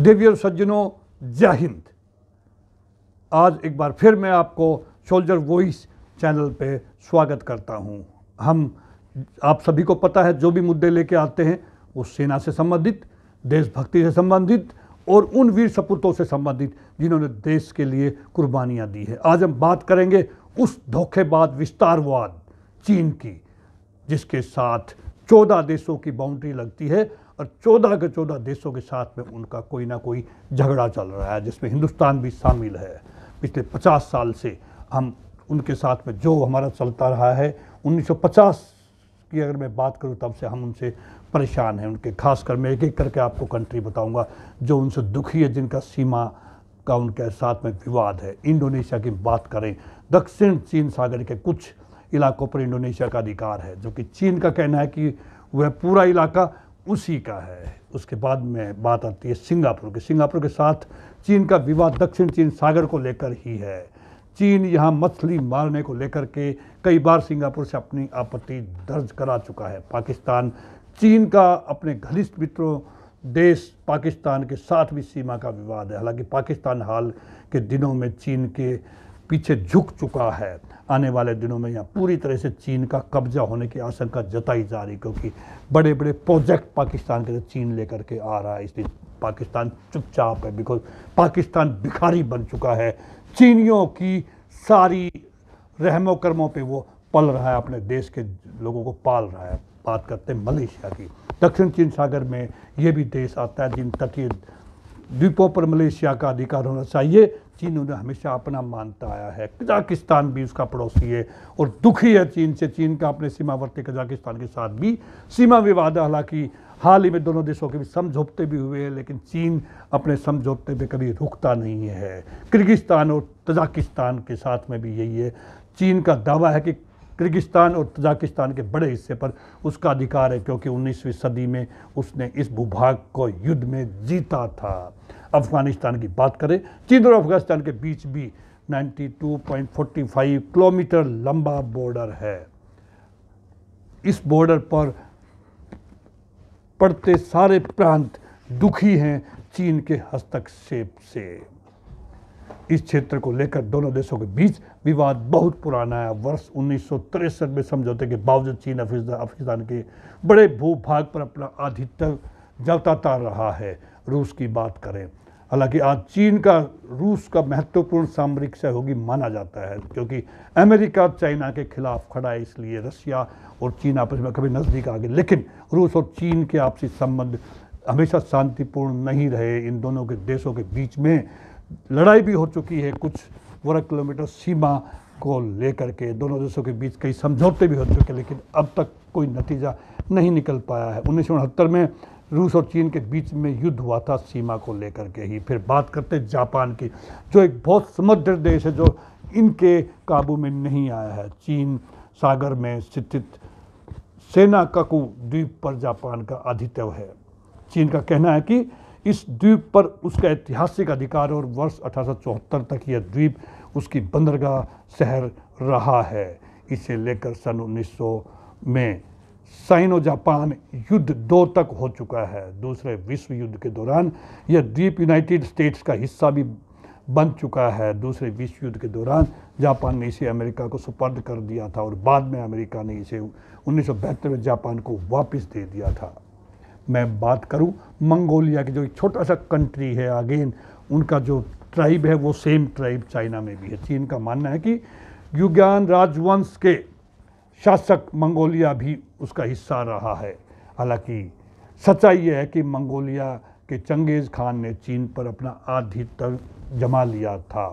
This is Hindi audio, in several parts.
देवियों सज्जनों जय हिंद आज एक बार फिर मैं आपको सोल्जर वॉइस चैनल पे स्वागत करता हूँ हम आप सभी को पता है जो भी मुद्दे लेके आते हैं वो सेना से संबंधित देशभक्ति से संबंधित और उन वीर सपूतों से संबंधित जिन्होंने देश के लिए कुर्बानियाँ दी है आज हम बात करेंगे उस धोखेबाज विस्तारवाद चीन की जिसके साथ चौदह देशों की बाउंड्री लगती है और चौदह के चौदह देशों के साथ में उनका कोई ना कोई झगड़ा चल रहा है जिसमें हिंदुस्तान भी शामिल है पिछले पचास साल से हम उनके साथ में जो हमारा चलता रहा है 1950 की अगर मैं बात करूं तब से हम उनसे परेशान हैं उनके खासकर मैं एक एक करके आपको कंट्री बताऊंगा जो उनसे दुखी है जिनका सीमा का उनके साथ में विवाद है इंडोनेशिया की बात करें दक्षिण चीन सागर के कुछ इलाकों पर इंडोनेशिया का अधिकार है जो कि चीन का कहना है कि वह पूरा इलाका उसी का है उसके बाद में बात आती है सिंगापुर के सिंगापुर के साथ चीन का विवाद दक्षिण चीन सागर को लेकर ही है चीन यहाँ मछली मारने को लेकर के कई बार सिंगापुर से अपनी आपत्ति दर्ज करा चुका है पाकिस्तान चीन का अपने घनिष्ठ मित्रों देश पाकिस्तान के साथ भी सीमा का विवाद है हालांकि पाकिस्तान हाल के दिनों में चीन के पीछे झुक चुका है आने वाले दिनों में यहाँ पूरी तरह से चीन का कब्जा होने की आशंका जताई जा रही क्योंकि बड़े बड़े प्रोजेक्ट पाकिस्तान के चीन लेकर के आ रहा है इसलिए पाकिस्तान चुपचाप है बिकॉज पाकिस्तान भिखारी बन चुका है चीनियों की सारी रहमो कर्मों पर वो पल रहा है अपने देश के लोगों को पाल रहा है बात करते हैं मलेशिया की दक्षिण चीन सागर में ये भी देश आता है जिन तटीय द्वीपों पर मलेशिया का अधिकार होना चाहिए चीन उन्हें हमेशा अपना मानता आया है कजाकिस्तान भी उसका पड़ोसी है और दुखी है चीन से चीन का अपने सीमावर्ती कजाकिस्तान के साथ भी सीमा विवाद है हालांकि हाल ही में दोनों देशों के बीच समझौते भी हुए हैं लेकिन चीन अपने समझौते पे कभी रुकता नहीं है किर्गिस्तान और तजाकिस्तान के साथ में भी यही है चीन का दावा है कि किर्गिस्तान और तजाकिस्तान के बड़े हिस्से पर उसका अधिकार है क्योंकि 19वीं सदी में उसने इस भूभाग को युद्ध में जीता था अफगानिस्तान की बात करें चीन और अफगानिस्तान के बीच भी 92.45 किलोमीटर लंबा बॉर्डर है इस बॉर्डर पर पड़ते सारे प्रांत दुखी हैं चीन के हस्तक्षेप से इस क्षेत्र को लेकर दोनों देशों के बीच विवाद बहुत पुराना है वर्ष उन्नीस में समझौते के बावजूद चीन अफगानिस्तान के बड़े भूभाग पर अपना आधित्य जताता रहा है रूस की बात करें हालांकि आज चीन का रूस का महत्वपूर्ण सामरिक सहयोगी माना जाता है क्योंकि अमेरिका चाइना के खिलाफ खड़ा है इसलिए रशिया और चीन आपस में कभी नज़दीक आ गए लेकिन रूस और चीन के आपसी संबंध हमेशा शांतिपूर्ण नहीं रहे इन दोनों के देशों के बीच में लड़ाई भी हो चुकी है कुछ वर्ग किलोमीटर सीमा को लेकर के दोनों देशों के बीच कई समझौते भी हो चुके लेकिन अब तक कोई नतीजा नहीं निकल पाया है उन्नीस में रूस और चीन के बीच में युद्ध हुआ था सीमा को लेकर के ही फिर बात करते जापान की जो एक बहुत समृद्ध देश है जो इनके काबू में नहीं आया है चीन सागर में स्थित सेना काकू द्वीप पर जापान का आधित्य है चीन का कहना है कि इस द्वीप पर उसका ऐतिहासिक अधिकार और वर्ष अठारह तक यह द्वीप उसकी बंदरगाह शहर रहा है इसे लेकर सन 1900 में साइनो जापान युद्ध दो तक हो चुका है दूसरे विश्व युद्ध के दौरान यह द्वीप यूनाइटेड स्टेट्स का हिस्सा भी बन चुका है दूसरे विश्व युद्ध के दौरान जापान ने इसे अमेरिका को सुपर्द कर दिया था और बाद में अमेरिका ने इसे उन्नीस में जापान को वापस दे दिया था मैं बात करूं मंगोलिया की जो एक छोटा सा कंट्री है अगेन उनका जो ट्राइब है वो सेम ट्राइब चाइना में भी है चीन का मानना है कि युगान राजवंश के शासक मंगोलिया भी उसका हिस्सा रहा है हालांकि सच्चाई यह है कि मंगोलिया के चंगेज़ खान ने चीन पर अपना आधितर जमा लिया था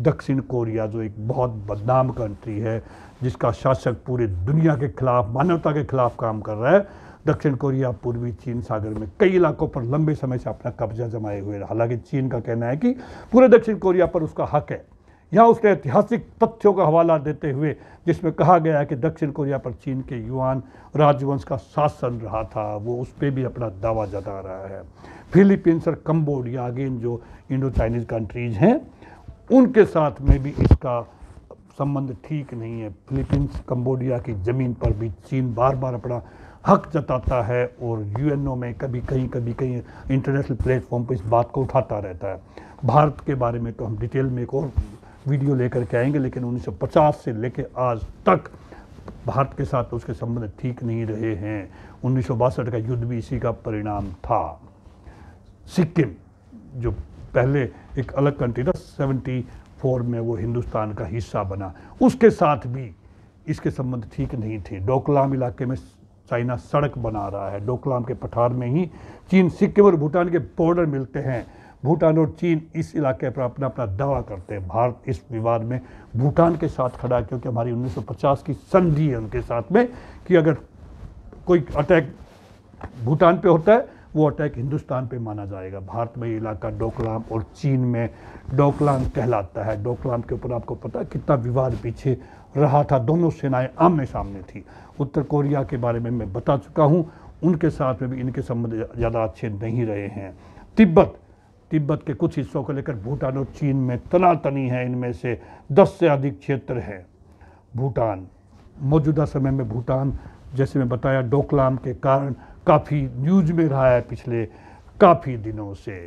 दक्षिण कोरिया जो एक बहुत बदनाम कंट्री है जिसका शासक पूरे दुनिया के खिलाफ मानवता के खिलाफ काम कर रहा है दक्षिण कोरिया पूर्वी चीन सागर में कई इलाकों पर लंबे समय से अपना कब्जा जमाए हुए रहा हालांकि चीन का कहना है कि पूरे दक्षिण कोरिया पर उसका हक है यहाँ उसने ऐतिहासिक तथ्यों का हवाला देते हुए जिसमें कहा गया है कि दक्षिण कोरिया पर चीन के युवान राजवंश का शासन रहा था वो उस पर भी अपना दावा जता रहा है फिलीपींस और कम्बोडिया अगेन जो इंडो चाइनीज कंट्रीज हैं उनके साथ में भी इसका संबंध ठीक नहीं है फिलीपींस कम्बोडिया की ज़मीन पर भी चीन बार बार अपना हक जताता है और यूएनओ में कभी कहीं कभी कहीं इंटरनेशनल प्लेटफॉर्म पर इस बात को उठाता रहता है भारत के बारे में तो हम डिटेल में एक और वीडियो लेकर के आएंगे लेकिन 1950 से लेकर आज तक भारत के साथ उसके संबंध ठीक नहीं रहे हैं उन्नीस का युद्ध भी इसी का परिणाम था सिक्किम जो पहले एक अलग कंट्री था फोर में वो हिंदुस्तान का हिस्सा बना उसके साथ भी इसके संबंध ठीक नहीं थे डोकलाम इलाके में चाइना सड़क बना रहा है डोकलाम के पठार में ही चीन सिक्किम और भूटान के बॉर्डर मिलते हैं भूटान और चीन इस इलाके पर अपना अपना दावा करते हैं भारत इस विवाद में भूटान के साथ खड़ा है क्योंकि हमारी 1950 की संधि है उनके साथ में कि अगर कोई अटैक भूटान पे होता है वो अटैक हिंदुस्तान पे माना जाएगा भारत में ये इलाका डोकलाम और चीन में डोकलाम कहलाता है डोकलाम के ऊपर आपको पता है कितना विवाद पीछे रहा था दोनों सेनाएं आमने सामने थी उत्तर कोरिया के बारे में मैं बता चुका हूँ उनके साथ में भी इनके संबंध ज़्यादा अच्छे नहीं रहे हैं तिब्बत तिब्बत के कुछ हिस्सों को लेकर भूटान और चीन में तनातनी है इनमें से दस से अधिक क्षेत्र है भूटान मौजूदा समय में भूटान जैसे मैं बताया डोकलाम के कारण काफ़ी न्यूज में रहा है पिछले काफ़ी दिनों से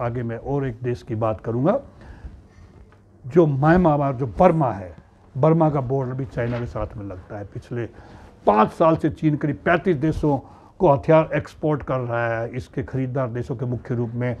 आगे मैं और एक देश की बात करूँगा जो म्यांमार जो बर्मा है बर्मा का बॉर्डर भी चाइना के साथ में लगता है पिछले पाँच साल से चीन करीब पैंतीस देशों को हथियार एक्सपोर्ट कर रहा है इसके खरीदार देशों के मुख्य रूप में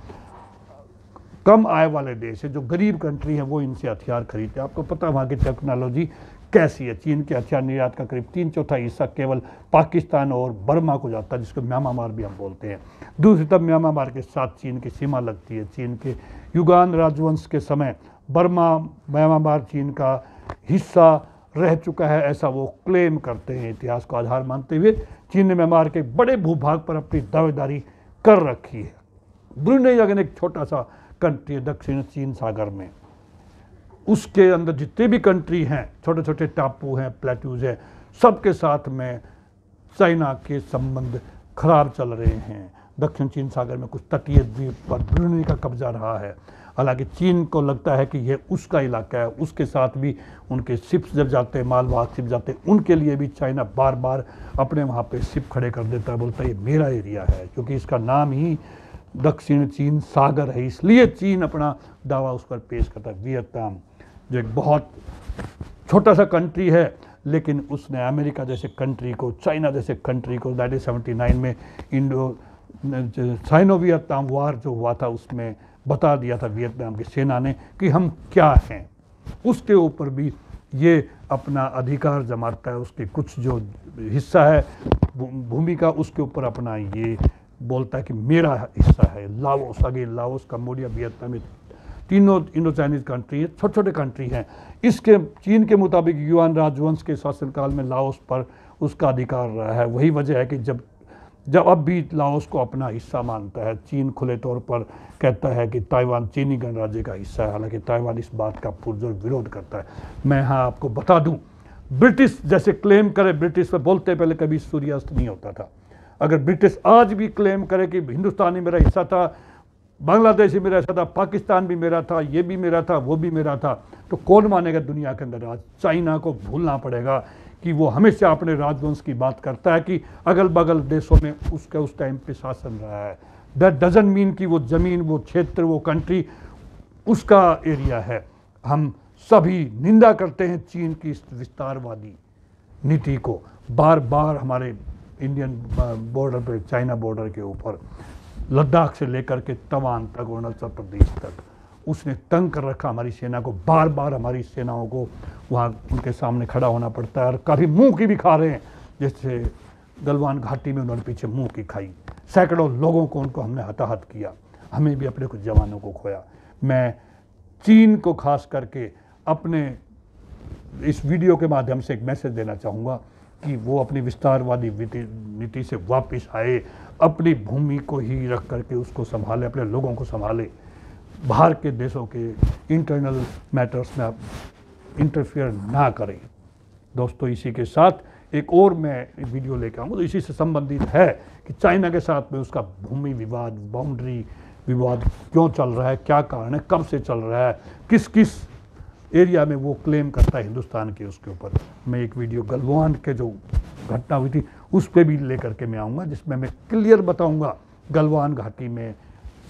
कम आय वाले देश है जो गरीब कंट्री है वो इनसे हथियार खरीदते हैं आपको पता है वहाँ की टेक्नोलॉजी कैसी है चीन के हथियार निर्यात का करीब तीन चौथा हिस्सा केवल पाकिस्तान और बर्मा को जाता है जिसको म्यांमार भी हम बोलते हैं दूसरी तरफ म्यांमार के साथ चीन की सीमा लगती है चीन के युगान राजवंश के समय बर्मा म्यांमार चीन का हिस्सा रह चुका है ऐसा वो क्लेम करते हैं इतिहास को आधार मानते हुए चीन ने म्यांमार के बड़े भूभाग पर अपनी दावेदारी कर रखी है ब्रुनई अगर एक छोटा सा कंट्री है दक्षिण चीन सागर में उसके अंदर जितने भी कंट्री हैं छोटे छोटे टापू हैं प्लेट्यूज हैं सबके साथ में चाइना के संबंध खराब चल रहे हैं दक्षिण चीन सागर में कुछ तटीय द्वीप पर ब्रुनई का कब्जा रहा है हालांकि चीन को लगता है कि यह उसका इलाका है उसके साथ भी उनके शिप्स जब जाते हैं मालवाहक शिप जाते हैं उनके लिए भी चाइना बार बार अपने वहाँ पे शिप खड़े कर देता है बोलता है ये मेरा एरिया है क्योंकि इसका नाम ही दक्षिण चीन सागर है इसलिए चीन अपना दावा उस पर पेश करता है वियतनाम जो एक बहुत छोटा सा कंट्री है लेकिन उसने अमेरिका जैसे कंट्री को चाइना जैसे कंट्री को नाइनटीन सेवेंटी नाइन में इंडो साइनोवियतनाम वार जो हुआ था उसमें बता दिया था वियतनाम की सेना ने कि हम क्या हैं उसके ऊपर भी ये अपना अधिकार जमाता है उसके कुछ जो हिस्सा है भूमिका उसके ऊपर अपना ये बोलता है कि मेरा हिस्सा है लाओस आगे लाओस कम्बोडिया वियतनाम तीनों इंडो चाइनीज कंट्री है छोटे छोटे कंट्री हैं इसके चीन के मुताबिक युवान राजवंश के शासनकाल में लाओस पर उसका अधिकार रहा है वही वजह है कि जब जब अब भी लाओस को अपना हिस्सा मानता है चीन खुले तौर पर कहता है कि ताइवान चीनी गणराज्य का हिस्सा है हालांकि ताइवान इस बात का पुरजोर विरोध करता है मैं यहाँ आपको बता दूँ ब्रिटिश जैसे क्लेम करे ब्रिटिश पर बोलते पहले कभी सूर्यास्त नहीं होता था अगर ब्रिटिश आज भी क्लेम करे कि हिंदुस्तानी मेरा हिस्सा था बांग्लादेश भी मेरा हिस्सा था पाकिस्तान भी मेरा था ये भी मेरा था वो भी मेरा था तो कौन मानेगा दुनिया के अंदर आज चाइना को भूलना पड़ेगा कि वो हमेशा अपने राजवंश की बात करता है कि अगल बगल देशों में उसका उस टाइम पे शासन रहा है दैट डजेंट मीन कि वो ज़मीन वो क्षेत्र वो कंट्री उसका एरिया है हम सभी निंदा करते हैं चीन की इस विस्तारवादी नीति को बार बार हमारे इंडियन बॉर्डर पे चाइना बॉर्डर के ऊपर लद्दाख से लेकर के तवान तक अरुणाचल प्रदेश तक उसने तंग कर रखा हमारी सेना को बार बार हमारी सेनाओं को वहाँ उनके सामने खड़ा होना पड़ता है और कभी मुंह की भी खा रहे हैं जैसे गलवान घाटी में उन्होंने पीछे मुंह की खाई सैकड़ों लोगों को उनको हमने हताहत किया हमें भी अपने कुछ जवानों को खोया मैं चीन को खास करके अपने इस वीडियो के माध्यम से एक मैसेज देना चाहूँगा कि वो अपनी विस्तारवादी नीति से वापस आए अपनी भूमि को ही रख करके उसको संभाले अपने लोगों को संभाले बाहर के देशों के इंटरनल मैटर्स में आप इंटरफेयर ना करें दोस्तों इसी के साथ एक और मैं वीडियो लेकर आऊँगा तो इसी से संबंधित है कि चाइना के साथ में उसका भूमि विवाद बाउंड्री विवाद क्यों चल रहा है क्या कारण है कब से चल रहा है किस किस एरिया में वो क्लेम करता है हिंदुस्तान के उसके ऊपर मैं एक वीडियो गलवान के जो घटना हुई थी उस पर भी लेकर के मैं आऊँगा जिसमें मैं क्लियर बताऊँगा गलवान घाटी में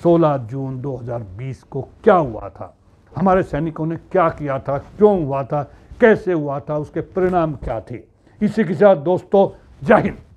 16 जून 2020 को क्या हुआ था हमारे सैनिकों ने क्या किया था क्यों हुआ था कैसे हुआ था उसके परिणाम क्या थे इसी के साथ दोस्तों जय हिंद